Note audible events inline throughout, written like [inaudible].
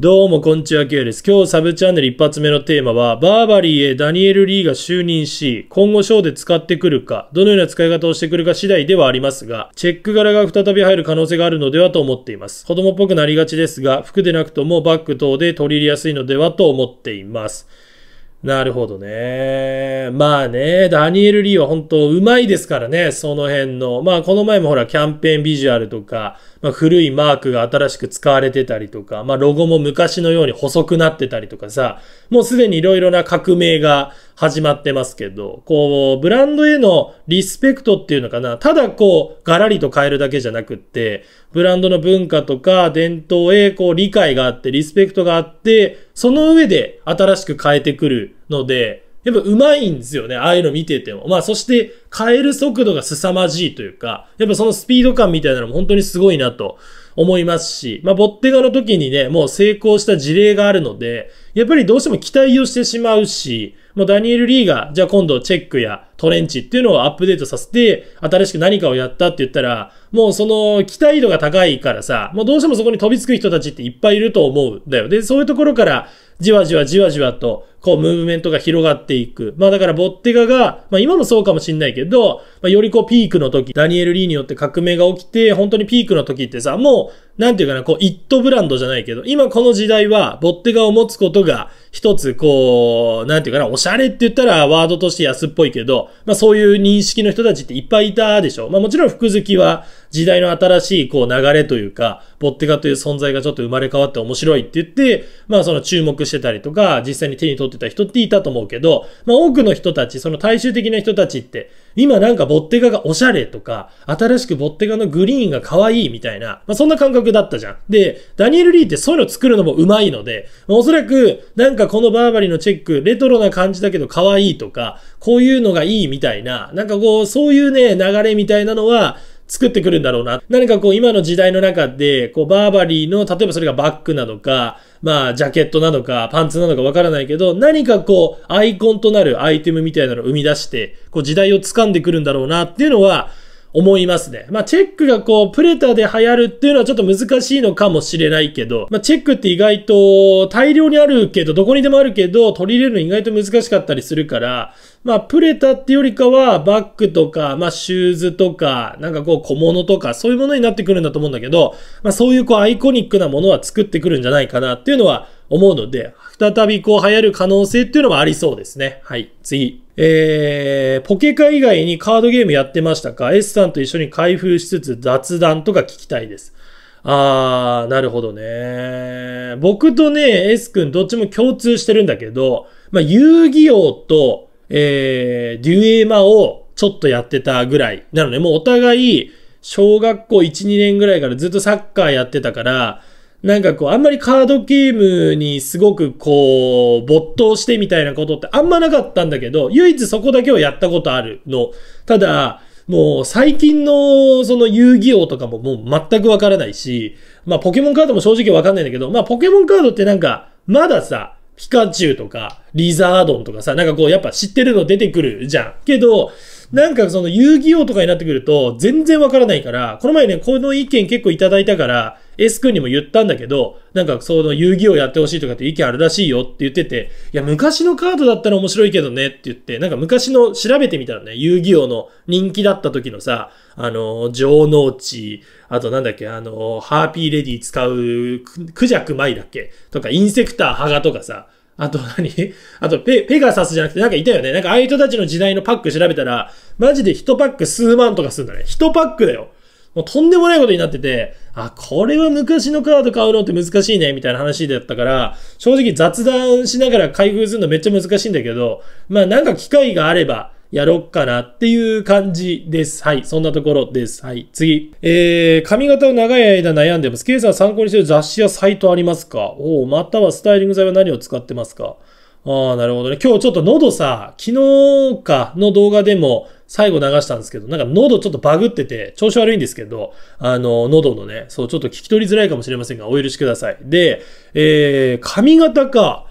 どうも、こんにちは、キュです。今日サブチャンネル一発目のテーマは、バーバリーへダニエル・リーが就任し、今後ショーで使ってくるか、どのような使い方をしてくるか次第ではありますが、チェック柄が再び入る可能性があるのではと思っています。子供っぽくなりがちですが、服でなくともバッグ等で取り入れやすいのではと思っています。なるほどね。まあね、ダニエル・リーは本当うまいですからね、その辺の。まあこの前もほらキャンペーンビジュアルとか、まあ、古いマークが新しく使われてたりとか、まあロゴも昔のように細くなってたりとかさ、もうすでに色々な革命が始まってますけど、こう、ブランドへのリスペクトっていうのかな、ただこう、ガラリと変えるだけじゃなくって、ブランドの文化とか伝統へこう理解があって、リスペクトがあって、その上で新しく変えてくるので、やっぱうまいんですよね。ああいうの見てても。まあそして変える速度が凄まじいというか、やっぱそのスピード感みたいなのも本当にすごいなと思いますし、まあボッテガの時にね、もう成功した事例があるので、やっぱりどうしても期待をしてしまうし、もうダニエル・リーが、じゃあ今度チェックやトレンチっていうのをアップデートさせて、新しく何かをやったって言ったら、もうその期待度が高いからさ、もうどうしてもそこに飛びつく人たちっていっぱいいると思うんだよ。で、そういうところからじわじわじわじわと、こう、ムーブメントが広がっていく。まあだから、ボッテガが、まあ今もそうかもしんないけど、まあよりこう、ピークの時、ダニエル・リーによって革命が起きて、本当にピークの時ってさ、もう、なんていうかな、こう、イットブランドじゃないけど、今この時代は、ボッテガを持つことが、一つ、こう、なんていうかな、おしゃれって言ったら、ワードとして安っぽいけど、まあそういう認識の人たちっていっぱいいたでしょ。まあもちろん、服好きは、時代の新しいこう流れというか、ボッテガという存在がちょっと生まれ変わって面白いって言って、まあその注目してたりとか、実際に手に取ってた人っていたと思うけど、まあ多くの人たち、その大衆的な人たちって、今なんかボッテガがおしゃれとか、新しくボッテガのグリーンが可愛いみたいな、まあそんな感覚だったじゃん。で、ダニエル・リーってそういうの作るのもうまいので、まあ、おそらくなんかこのバーバリーのチェック、レトロな感じだけど可愛いとか、こういうのがいいみたいな、なんかこう、そういうね、流れみたいなのは、作ってくるんだろうな。何かこう今の時代の中で、こうバーバリーの、例えばそれがバッグなのか、まあジャケットなのか、パンツなのかわからないけど、何かこうアイコンとなるアイテムみたいなのを生み出して、こう時代を掴んでくるんだろうなっていうのは、思いますね。まあ、チェックがこう、プレタで流行るっていうのはちょっと難しいのかもしれないけど、まあ、チェックって意外と大量にあるけど、どこにでもあるけど、取り入れるの意外と難しかったりするから、まあ、プレタってよりかは、バッグとか、まあ、シューズとか、なんかこう、小物とか、そういうものになってくるんだと思うんだけど、まあ、そういうこう、アイコニックなものは作ってくるんじゃないかなっていうのは、思うので、再びこう流行る可能性っていうのもありそうですね。はい、次。えー、ポケカ以外にカードゲームやってましたか ?S さんと一緒に開封しつつ雑談とか聞きたいです。あー、なるほどね。僕とね、S 君どっちも共通してるんだけど、まあ、遊戯王と、えー、デュエマをちょっとやってたぐらい。なので、もうお互い、小学校1、2年ぐらいからずっとサッカーやってたから、なんかこう、あんまりカードゲームにすごくこう、没頭してみたいなことってあんまなかったんだけど、唯一そこだけはやったことあるの。ただ、もう最近のその遊戯王とかももう全くわからないし、まあポケモンカードも正直わかんないんだけど、まあポケモンカードってなんか、まださ、ピカチュウとか、リザードンとかさ、なんかこうやっぱ知ってるの出てくるじゃん。けど、なんかその遊戯王とかになってくると、全然わからないから、この前ね、この意見結構いただいたから、S 君にも言ったんだけど、なんかその遊戯王やってほしいとかって意見あるらしいよって言ってて、いや、昔のカードだったら面白いけどねって言って、なんか昔の調べてみたらね、遊戯王の人気だった時のさ、あの、城之値あとなんだっけ、あの、ハーピーレディ使うクジャクマイだっけとか、インセクターハガとかさ、あと何 [laughs] あとペ、ペガサスじゃなくてなんかいたよね。なんかああいう人たちの時代のパック調べたら、マジで一パック数万とかするんだね。一パックだよ。もうとんでもないことになってて、あ、これは昔のカード買うのって難しいね、みたいな話だったから、正直雑談しながら開封するのめっちゃ難しいんだけど、まあなんか機会があれば、やろっかなっていう感じです。はい。そんなところです。はい。次。えー、髪型を長い間悩んでます。ケイさん参考にしてる雑誌やサイトありますかおお、またはスタイリング剤は何を使ってますかああ、なるほどね。今日ちょっと喉さ、昨日かの動画でも最後流したんですけど、なんか喉ちょっとバグってて、調子悪いんですけど、あの、喉のね、そう、ちょっと聞き取りづらいかもしれませんが、お許しください。で、えー、髪型か。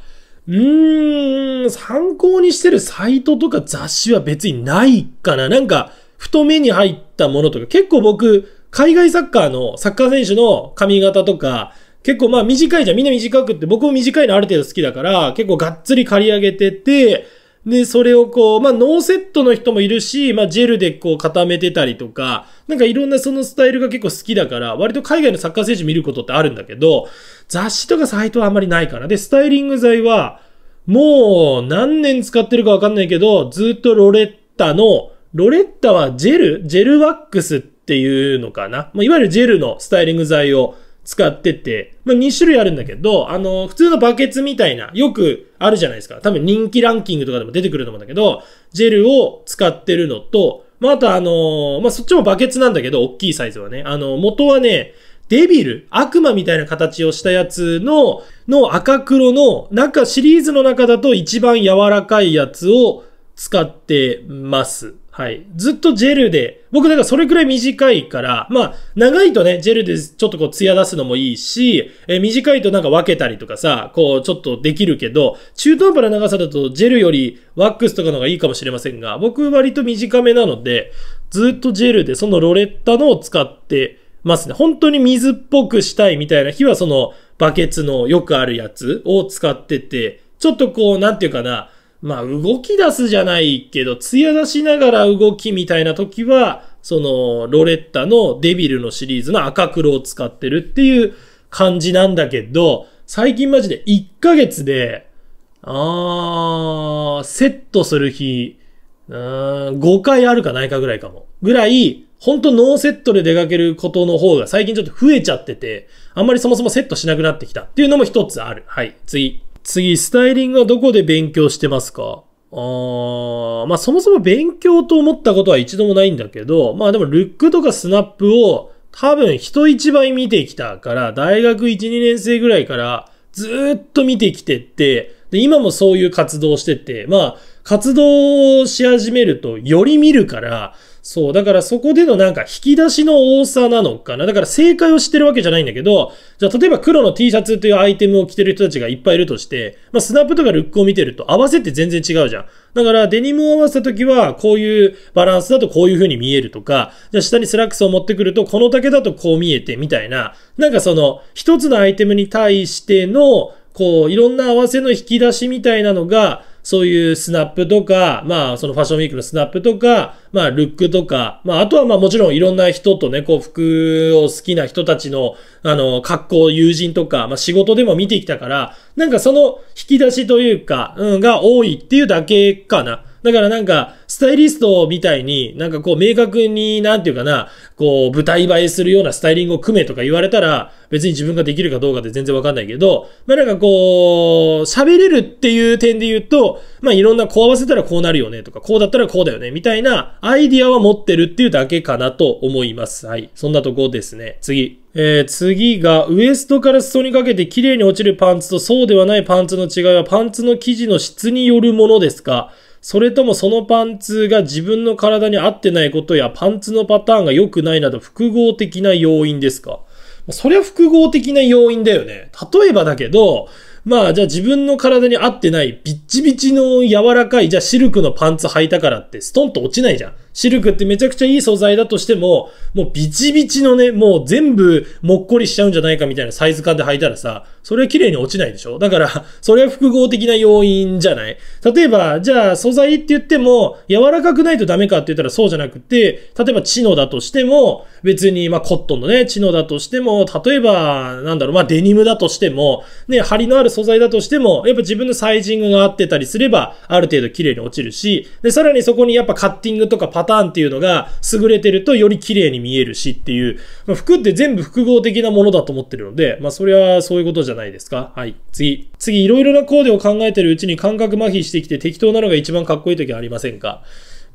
うーん、参考にしてるサイトとか雑誌は別にないかな。なんか、ふと目に入ったものとか、結構僕、海外サッカーの、サッカー選手の髪型とか、結構まあ短いじゃん。みんな短くって、僕も短いのある程度好きだから、結構がっつり刈り上げてて、で、それをこう、まあ、ノーセットの人もいるし、まあ、ジェルでこう固めてたりとか、なんかいろんなそのスタイルが結構好きだから、割と海外のサッカー選手見ることってあるんだけど、雑誌とかサイトはあんまりないから。で、スタイリング剤は、もう何年使ってるかわかんないけど、ずっとロレッタの、ロレッタはジェル、ジェルワックスっていうのかな。まあ、いわゆるジェルのスタイリング剤を使ってて、まあ、2種類あるんだけど、あの、普通のバケツみたいな、よくあるじゃないですか。多分人気ランキングとかでも出てくると思うんだけど、ジェルを使ってるのと、まあ、あとあのまあ、そっちもバケツなんだけど、大きいサイズはね。あの、元はね、デビル、悪魔みたいな形をしたやつの、の赤黒の中、シリーズの中だと一番柔らかいやつを使ってます。はい。ずっとジェルで、僕だからそれくらい短いから、まあ、長いとね、ジェルでちょっとこう、艶出すのもいいし、えー、短いとなんか分けたりとかさ、こう、ちょっとできるけど、中途半端な長さだとジェルよりワックスとかのがいいかもしれませんが、僕割と短めなので、ずっとジェルでそのロレッタのを使ってますね。本当に水っぽくしたいみたいな日は、その、バケツのよくあるやつを使ってて、ちょっとこう、なんていうかな、まあ、動き出すじゃないけど、艶出しながら動きみたいな時は、その、ロレッタのデビルのシリーズの赤黒を使ってるっていう感じなんだけど、最近マジで1ヶ月で、あー、セットする日、うん、5回あるかないかぐらいかも。ぐらい、ほんとノーセットで出かけることの方が最近ちょっと増えちゃってて、あんまりそもそもセットしなくなってきたっていうのも一つある。はい、次。次、スタイリングはどこで勉強してますかあまあそもそも勉強と思ったことは一度もないんだけど、まあでもルックとかスナップを多分人一倍見てきたから、大学1、2年生ぐらいからずっと見てきてって、で今もそういう活動してて、まあ活動をし始めるとより見るから、そう。だからそこでのなんか引き出しの多さなのかな。だから正解を知ってるわけじゃないんだけど、じゃあ例えば黒の T シャツというアイテムを着てる人たちがいっぱいいるとして、まあスナップとかルックを見てると合わせって全然違うじゃん。だからデニムを合わせた時はこういうバランスだとこういう風に見えるとか、じゃあ下にスラックスを持ってくるとこの丈だとこう見えてみたいな、なんかその一つのアイテムに対してのこういろんな合わせの引き出しみたいなのが、そういうスナップとか、まあ、そのファッションウィークのスナップとか、まあ、ルックとか、まあ、あとはまあ、もちろんいろんな人とね、こう、服を好きな人たちの、あの、格好、友人とか、まあ、仕事でも見てきたから、なんかその引き出しというか、うん、が多いっていうだけかな。だからなんか、タイリストみたいになんかこう明確になんていうかな、こう舞台映えするようなスタイリングを組めとか言われたら別に自分ができるかどうかで全然わかんないけど、まあなんかこう喋れるっていう点で言うと、まあいろんなこう合わせたらこうなるよねとか、こうだったらこうだよねみたいなアイディアは持ってるっていうだけかなと思います。はい。そんなとこですね。次。えー、次が、ウエストから裾にかけて綺麗に落ちるパンツとそうではないパンツの違いはパンツの生地の質によるものですかそれともそのパンツが自分の体に合ってないことやパンツのパターンが良くないなど複合的な要因ですかそりゃ複合的な要因だよね。例えばだけど、まあじゃあ自分の体に合ってないビッチビチの柔らかいじゃあシルクのパンツ履いたからってストンと落ちないじゃん。シルクってめちゃくちゃいい素材だとしても、もうビチビチのね、もう全部もっこりしちゃうんじゃないかみたいなサイズ感で履いたらさ、それは綺麗に落ちないでしょだから、それは複合的な要因じゃない例えば、じゃあ素材って言っても、柔らかくないとダメかって言ったらそうじゃなくて、例えばチノだとしても、別に、まあコットンのね、チノだとしても、例えば、なんだろう、まあデニムだとしても、ね、張りのある素材だとしても、やっぱ自分のサイジングが合ってたりすれば、ある程度綺麗に落ちるし、で、さらにそこにやっぱカッティングとかパパターンっていうのが優れてるとより綺麗に見えるしっていう、まあ、服って全部複合的なものだと思ってるので、まあそれはそういうことじゃないですか。はい。次。次、いろいろなコーデを考えてるうちに感覚麻痺してきて適当なのが一番かっこいい時ありませんか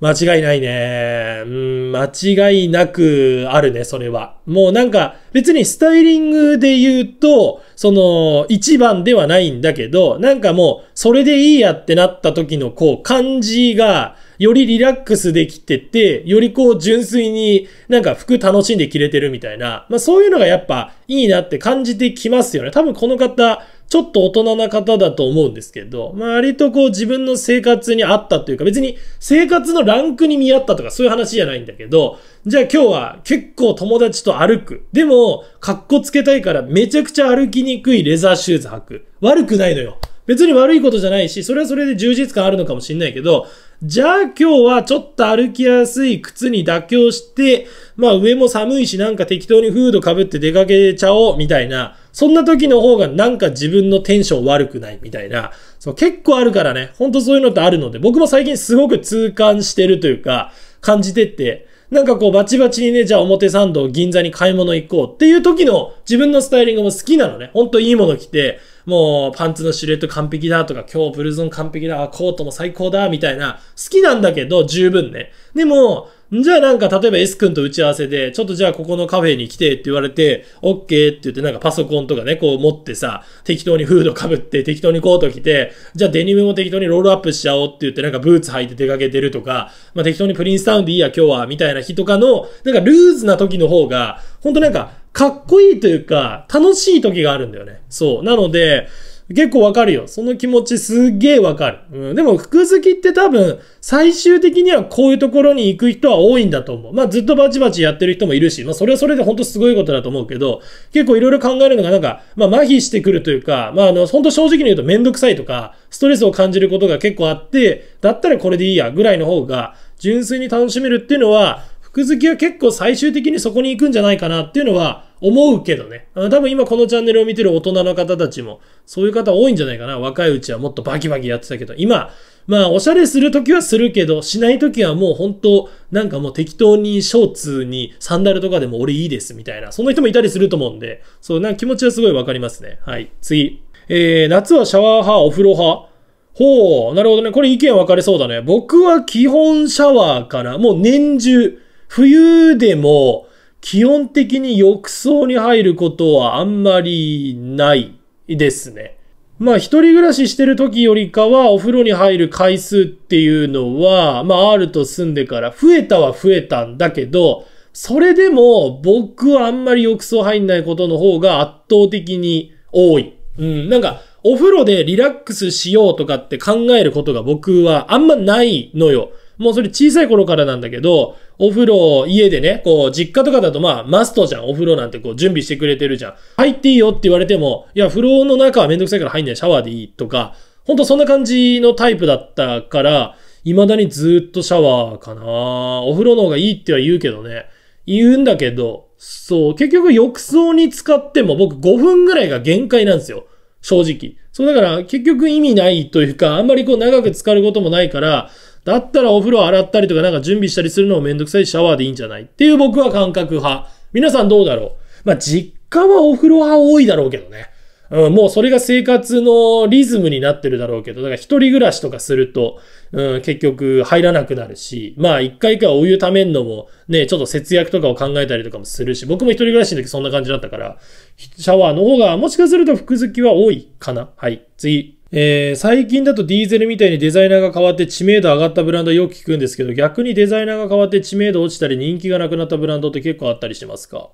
間違いないね。うん、間違いなくあるね、それは。もうなんか、別にスタイリングで言うと、その、一番ではないんだけど、なんかもう、それでいいやってなった時のこう、感じが、よりリラックスできてて、よりこう純粋になんか服楽しんで着れてるみたいな、まあそういうのがやっぱいいなって感じてきますよね。多分この方、ちょっと大人な方だと思うんですけど、まあ、割とこう自分の生活に合ったというか、別に生活のランクに見合ったとかそういう話じゃないんだけど、じゃあ今日は結構友達と歩く。でも、格好つけたいからめちゃくちゃ歩きにくいレザーシューズ履く。悪くないのよ。別に悪いことじゃないし、それはそれで充実感あるのかもしんないけど、じゃあ今日はちょっと歩きやすい靴に妥協して、まあ上も寒いしなんか適当にフードかぶって出かけちゃおうみたいな、そんな時の方がなんか自分のテンション悪くないみたいな、そう結構あるからね、ほんとそういうのってあるので、僕も最近すごく痛感してるというか、感じてって、なんかこうバチバチにね、じゃあ表参道銀座に買い物行こうっていう時の自分のスタイリングも好きなのね。ほんといいもの着て、もうパンツのシルエット完璧だとか、今日ブルゾン完璧だ、コートも最高だ、みたいな、好きなんだけど、十分ね。でも、じゃあなんか例えば S 君と打ち合わせで、ちょっとじゃあここのカフェに来てって言われて、OK って言ってなんかパソコンとかね、こう持ってさ、適当にフードかぶって適当にコート着て、じゃあデニムも適当にロールアップしちゃおうって言ってなんかブーツ履いて出かけてるとか、まあ適当にプリンスタウンでいいや今日はみたいな日とかの、なんかルーズな時の方が、ほんとなんかかっこいいというか、楽しい時があるんだよね。そう。なので、結構わかるよ。その気持ちすっげえわかる。うん。でも、服好きって多分、最終的にはこういうところに行く人は多いんだと思う。まあ、ずっとバチバチやってる人もいるし、まあ、それはそれで本当すごいことだと思うけど、結構いろいろ考えるのがなんか、まあ、麻痺してくるというか、まあ、あの、本当正直に言うとめんどくさいとか、ストレスを感じることが結構あって、だったらこれでいいや、ぐらいの方が、純粋に楽しめるっていうのは、服好きは結構最終的にそこに行くんじゃないかなっていうのは、思うけどね。多分今このチャンネルを見てる大人の方たちも、そういう方多いんじゃないかな。若いうちはもっとバキバキやってたけど、今、まあ、おしゃれするときはするけど、しないときはもう本当なんかもう適当にショーツにサンダルとかでも俺いいですみたいな、そんな人もいたりすると思うんで、そう、なんか気持ちはすごいわかりますね。はい、次。えー、夏はシャワー派、お風呂派。ほう、なるほどね。これ意見分かれそうだね。僕は基本シャワーかな。もう年中、冬でも、基本的に浴槽に入ることはあんまりないですね。まあ一人暮らししてる時よりかはお風呂に入る回数っていうのは、まあ R と住んでから増えたは増えたんだけど、それでも僕はあんまり浴槽入んないことの方が圧倒的に多い。うん、なんかお風呂でリラックスしようとかって考えることが僕はあんまないのよ。もうそれ小さい頃からなんだけど、お風呂、家でね、こう、実家とかだとまあ、マストじゃん。お風呂なんてこう、準備してくれてるじゃん。入っていいよって言われても、いや、風呂の中はめんどくさいから入んない、シャワーでいいとか、ほんとそんな感じのタイプだったから、未だにずっとシャワーかなお風呂の方がいいっては言うけどね。言うんだけど、そう、結局浴槽に使っても僕5分ぐらいが限界なんですよ。正直。そうだから結局意味ないというか、あんまりこう長く浸かることもないから、だったらお風呂洗ったりとかなんか準備したりするのもめんどくさいシャワーでいいんじゃないっていう僕は感覚派。皆さんどうだろうまあ、実家はお風呂派多いだろうけどね。うん、もうそれが生活のリズムになってるだろうけど、だから一人暮らしとかすると、うん、結局入らなくなるし、まあ一回一回お湯ためんのも、ね、ちょっと節約とかを考えたりとかもするし、僕も一人暮らしの時そんな感じだったから、シャワーの方がもしかすると服好きは多いかな。はい、次。えー、最近だとディーゼルみたいにデザイナーが変わって知名度上がったブランドはよく聞くんですけど、逆にデザイナーが変わって知名度落ちたり人気がなくなったブランドって結構あったりしますか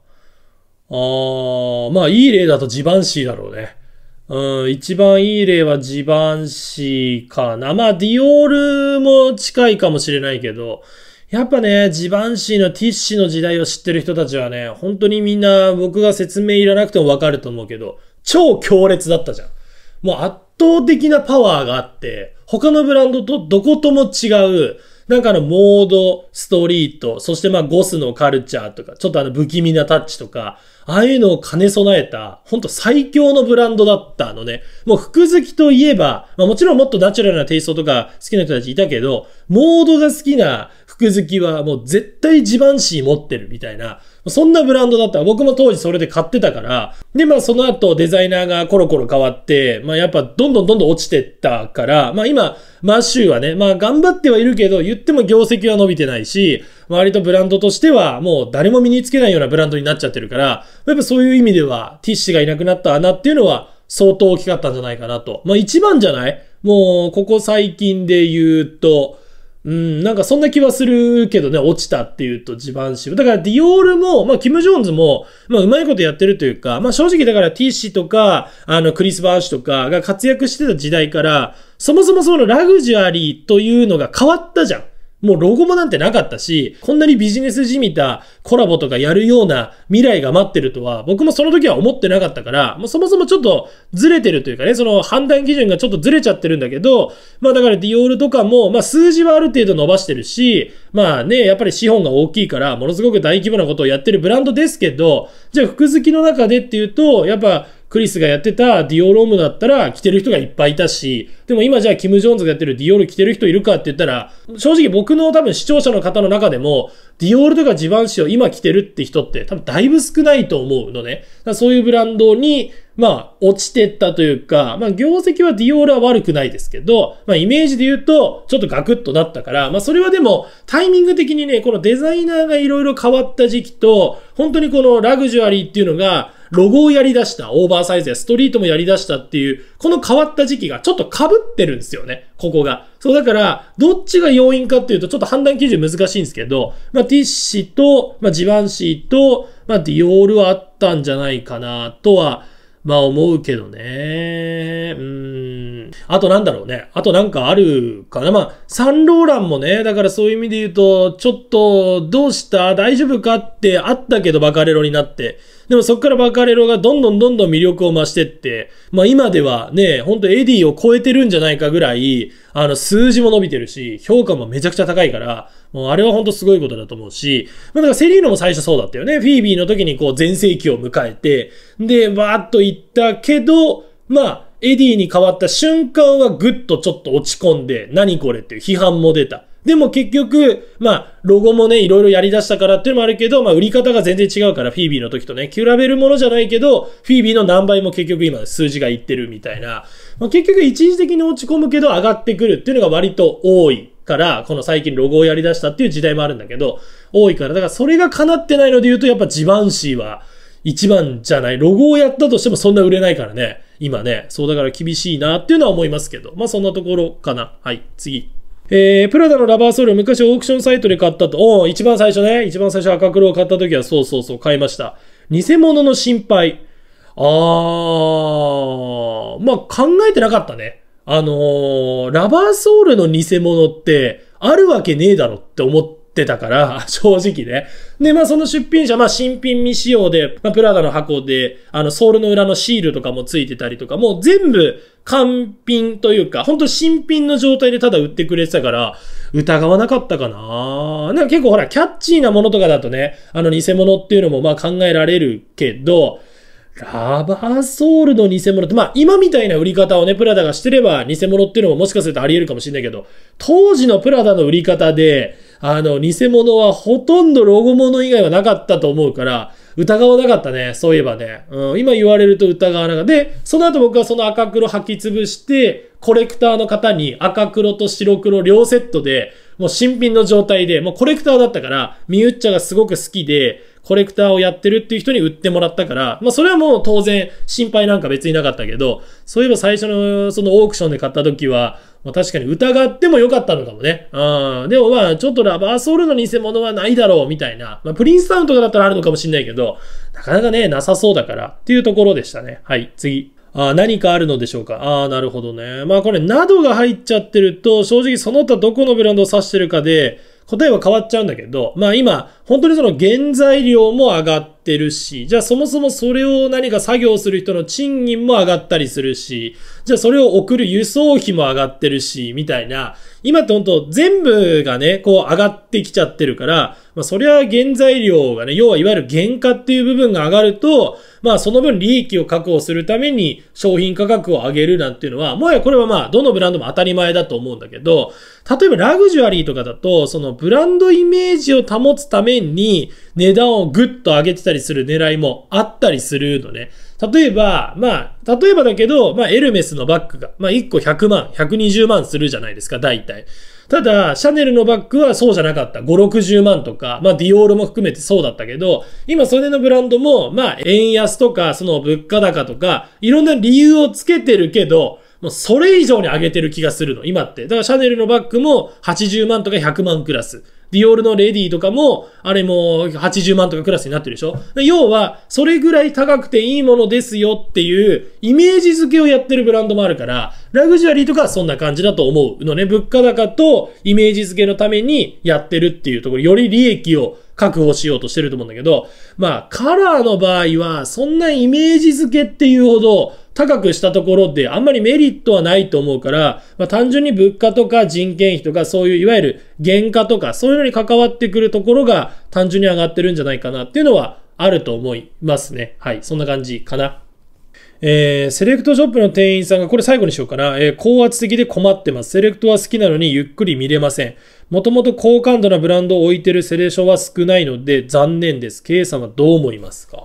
あー、まあいい例だとジバンシーだろうね。うん、一番いい例はジバンシーかな。まあディオールも近いかもしれないけど、やっぱね、ジバンシーのティッシュの時代を知ってる人たちはね、本当にみんな僕が説明いらなくてもわかると思うけど、超強烈だったじゃん。もう圧倒的なパワーがあって、他のブランドとどことも違う、なんかのモード、ストリート、そしてまあゴスのカルチャーとか、ちょっとあの不気味なタッチとか、ああいうのを兼ね備えた、ほんと最強のブランドだったのね。もう服好きといえば、まあもちろんもっとナチュラルなテイストとか好きな人たちいたけど、モードが好きな服好きはもう絶対ジバンシー持ってるみたいな、そんなブランドだったら僕も当時それで買ってたから、で、まあその後デザイナーがコロコロ変わって、まあやっぱどんどんどんどん落ちてったから、まあ今、マッシューはね、まあ頑張ってはいるけど、言っても業績は伸びてないし、割とブランドとしてはもう誰も身につけないようなブランドになっちゃってるから、やっぱそういう意味ではティッシュがいなくなった穴っていうのは相当大きかったんじゃないかなと。まあ一番じゃないもうここ最近で言うと、うん、なんかそんな気はするけどね、落ちたっていうと地盤しだからディオールも、まあ、キム・ジョーンズも、まあ、うまいことやってるというか、まあ、正直だからティッシュとか、あの、クリス・バーシュとかが活躍してた時代から、そもそもそのラグジュアリーというのが変わったじゃん。もうロゴもなんてなかったし、こんなにビジネスじみたコラボとかやるような未来が待ってるとは、僕もその時は思ってなかったから、もうそもそもちょっとずれてるというかね、その判断基準がちょっとずれちゃってるんだけど、まあだからディオールとかも、まあ数字はある程度伸ばしてるし、まあね、やっぱり資本が大きいから、ものすごく大規模なことをやってるブランドですけど、じゃあ服好きの中でっていうと、やっぱクリスがやってたディオロームだったら着てる人がいっぱいいたし、でも今じゃあキム・ジョーンズがやってるディオール着てる人いるかって言ったら、正直僕の多分視聴者の方の中でも、ディオールとかジバンシを今着てるって人って多分だいぶ少ないと思うのね。そういうブランドに、まあ、落ちてったというか、まあ、業績はディオールは悪くないですけど、まあ、イメージで言うと、ちょっとガクッとなったから、まあ、それはでも、タイミング的にね、このデザイナーが色々変わった時期と、本当にこのラグジュアリーっていうのが、ロゴをやり出した、オーバーサイズやストリートもやり出したっていう、この変わった時期がちょっと被ってるんですよね、ここが。そうだから、どっちが要因かっていうと、ちょっと判断基準難しいんですけど、まあ、ティッシュと、まあ、ジバンシーと、まあ、ディオールはあったんじゃないかな、とは、まあ思うけどね。うん。あとなんだろうね。あとなんかあるかな。まあ、サンローランもね、だからそういう意味で言うと、ちょっと、どうした大丈夫かってあったけどバカレロになって。でもそっからバカレロがどんどんどんどん魅力を増してって、まあ今ではね、ほんとエディを超えてるんじゃないかぐらい、あの数字も伸びてるし、評価もめちゃくちゃ高いから、もうあれは本当すごいことだと思うし、まあ、だからセリーノも最初そうだったよね。フィービーの時にこう全盛期を迎えて、で、バーっと行ったけど、まあ、エディに変わった瞬間はぐっとちょっと落ち込んで、何これっていう批判も出た。でも結局、まあ、ロゴもね、いろいろやり出したからっていうのもあるけど、まあ、売り方が全然違うから、フィービーの時とね、比べるものじゃないけど、フィービーの何倍も結局今数字がいってるみたいな、まあ、結局一時的に落ち込むけど上がってくるっていうのが割と多いから、この最近ロゴをやり出したっていう時代もあるんだけど、多いから、だからそれが叶ってないので言うと、やっぱジバンシーは一番じゃない。ロゴをやったとしてもそんな売れないからね。今ね。そうだから厳しいなっていうのは思いますけど。まあそんなところかな。はい、次。えー、プラダのラバーソールを昔オークションサイトで買ったと。お一番最初ね。一番最初赤黒を買った時はそうそうそう買いました。偽物の心配。あー、まあ考えてなかったね。あのー、ラバーソウルの偽物ってあるわけねえだろって思ってたから、[laughs] 正直ね。で、まあその出品者、まあ新品未使用で、まあプラダの箱で、あのソールの裏のシールとかもついてたりとか、もう全部完品というか、ほんと新品の状態でただ売ってくれてたから、疑わなかったかななんか結構ほら、キャッチーなものとかだとね、あの偽物っていうのもまあ考えられるけど、ラバーソールの偽物って、まあ今みたいな売り方をね、プラダがしてれば偽物っていうのももしかするとあり得るかもしれないけど、当時のプラダの売り方で、あの、偽物はほとんどロゴ物以外はなかったと思うから、疑わなかったね。そういえばね。うん、今言われると疑わなかった。で、その後僕はその赤黒履き潰して、コレクターの方に赤黒と白黒両セットで、もう新品の状態で、もうコレクターだったから、ミウッチャがすごく好きで、コレクターをやってるっていう人に売ってもらったから、まあそれはもう当然心配なんか別になかったけど、そういえば最初のそのオークションで買った時は、まあ、確かに疑ってもよかったのかもね。うん。でもまあ、ちょっとラバーソールの偽物はないだろう、みたいな。まあ、プリンスタウンとかだったらあるのかもしれないけど、なかなかね、なさそうだからっていうところでしたね。はい、次。あ何かあるのでしょうかああ、なるほどね。まあこれ、などが入っちゃってると、正直その他どこのブランドを指してるかで、答えは変わっちゃうんだけど、まあ今、本当にその原材料も上がってるし、じゃあそもそもそれを何か作業する人の賃金も上がったりするし、じゃあそれを送る輸送費も上がってるし、みたいな、今って本当全部がね、こう上がってきちゃってるから、まあ、そりゃ原材料がね、要はいわゆる原価っていう部分が上がると、まあ、その分利益を確保するために商品価格を上げるなんていうのは、もはやこれはまあ、どのブランドも当たり前だと思うんだけど、例えばラグジュアリーとかだと、そのブランドイメージを保つために値段をぐっと上げてたりする狙いもあったりするのね。例えば、まあ、例えばだけど、まあ、エルメスのバッグが、まあ、1個100万、120万するじゃないですか、大体。ただ、シャネルのバッグはそうじゃなかった。5、60万とか、まあディオールも含めてそうだったけど、今それのブランドも、まあ円安とか、その物価高とか、いろんな理由をつけてるけど、もうそれ以上に上げてる気がするの、今って。だからシャネルのバッグも80万とか100万クラス。ディオールのレディとかも、あれも80万とかクラスになってるでしょ要は、それぐらい高くていいものですよっていうイメージ付けをやってるブランドもあるから、ラグジュアリーとかはそんな感じだと思うのね。物価高とイメージ付けのためにやってるっていうところ、より利益を確保しようとしてると思うんだけど、まあ、カラーの場合は、そんなイメージ付けっていうほど、高くしたところであんまりメリットはないと思うから、まあ、単純に物価とか人件費とかそういういわゆる原価とかそういうのに関わってくるところが単純に上がってるんじゃないかなっていうのはあると思いますね。はい。そんな感じかな。えー、セレクトショップの店員さんが、これ最後にしようかな。えー、高圧的で困ってます。セレクトは好きなのにゆっくり見れません。もともと高感度なブランドを置いてるセレーションは少ないので残念です。K さんはどう思いますか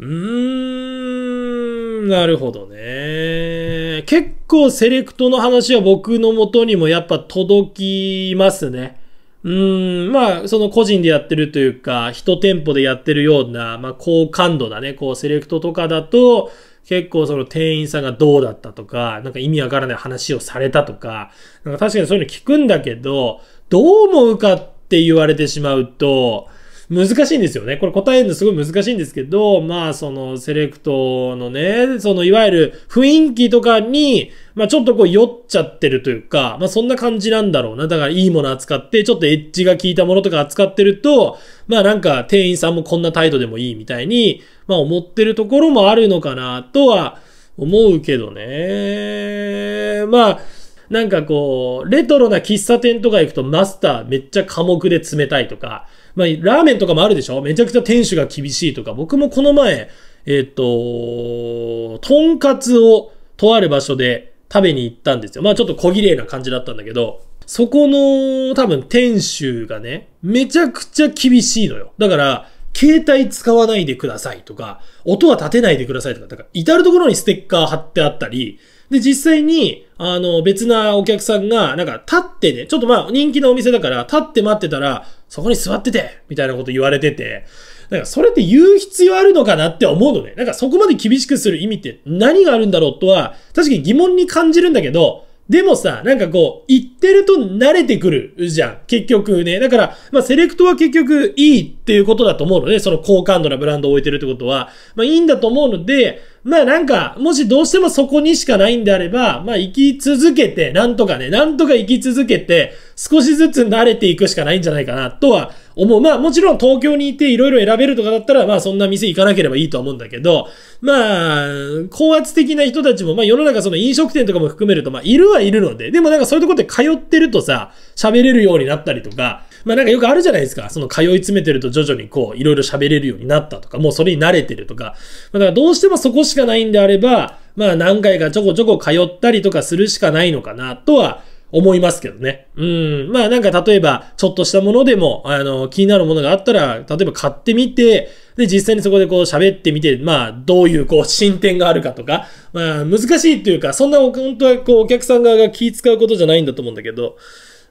うーん、なるほどね。結構セレクトの話は僕の元にもやっぱ届きますね。うん、まあ、その個人でやってるというか、一店舗でやってるような、まあ、高感度だね。こう、セレクトとかだと、結構その店員さんがどうだったとか、なんか意味わからない話をされたとか、なんか確かにそういうの聞くんだけど、どう思うかって言われてしまうと、難しいんですよね。これ答えるのすごい難しいんですけど、まあ、その、セレクトのね、その、いわゆる雰囲気とかに、まあ、ちょっとこう、酔っちゃってるというか、まあ、そんな感じなんだろうな。だから、いいもの扱って、ちょっとエッジが効いたものとか扱ってると、まあ、なんか、店員さんもこんな態度でもいいみたいに、まあ、思ってるところもあるのかな、とは、思うけどね。まあ、なんかこう、レトロな喫茶店とか行くとマスターめっちゃ寡黙で冷たいとか、まあ、ラーメンとかもあるでしょめちゃくちゃ店主が厳しいとか、僕もこの前、えっ、ー、と、とんかつをとある場所で食べに行ったんですよ。まあちょっと小綺麗な感じだったんだけど、そこの多分店主がね、めちゃくちゃ厳しいのよ。だから、携帯使わないでくださいとか、音は立てないでくださいとか、だから至るところにステッカー貼ってあったり、で、実際に、あの、別なお客さんが、なんか、立ってね、ちょっとまあ、人気のお店だから、立って待ってたら、そこに座っててみたいなこと言われてて、なんか、それって言う必要あるのかなって思うのね。なんか、そこまで厳しくする意味って何があるんだろうとは、確かに疑問に感じるんだけど、でもさ、なんかこう、言ってると慣れてくるじゃん。結局ね。だから、まあ、セレクトは結局いいっていうことだと思うので、その高感度なブランドを置いてるってことは、まあ、いいんだと思うので、まあなんか、もしどうしてもそこにしかないんであれば、まあ生き続けて、なんとかね、なんとか生き続けて、少しずつ慣れていくしかないんじゃないかな、とは思う。まあもちろん東京にいていろいろ選べるとかだったら、まあそんな店行かなければいいとは思うんだけど、まあ、高圧的な人たちも、まあ世の中その飲食店とかも含めると、まあいるはいるので、でもなんかそういうとこで通ってるとさ、喋れるようになったりとか、まあなんかよくあるじゃないですか。その通い詰めてると徐々にこう、いろいろ喋れるようになったとか、もうそれに慣れてるとか。まあ、だからどうしてもそこしかないんであれば、まあ何回かちょこちょこ通ったりとかするしかないのかなとは思いますけどね。うん。まあなんか例えば、ちょっとしたものでも、あの、気になるものがあったら、例えば買ってみて、で、実際にそこでこう喋ってみて、まあ、どういうこう進展があるかとか、まあ、難しいっていうか、そんな本当はこうお客さん側が気使うことじゃないんだと思うんだけど、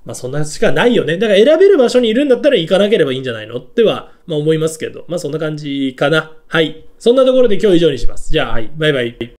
まあそんなしかないよね。だから選べる場所にいるんだったら行かなければいいんじゃないのっては、まあ思いますけど、まあそんな感じかな。はい。そんなところで今日以上にします。じゃあ、はい。バイバイ。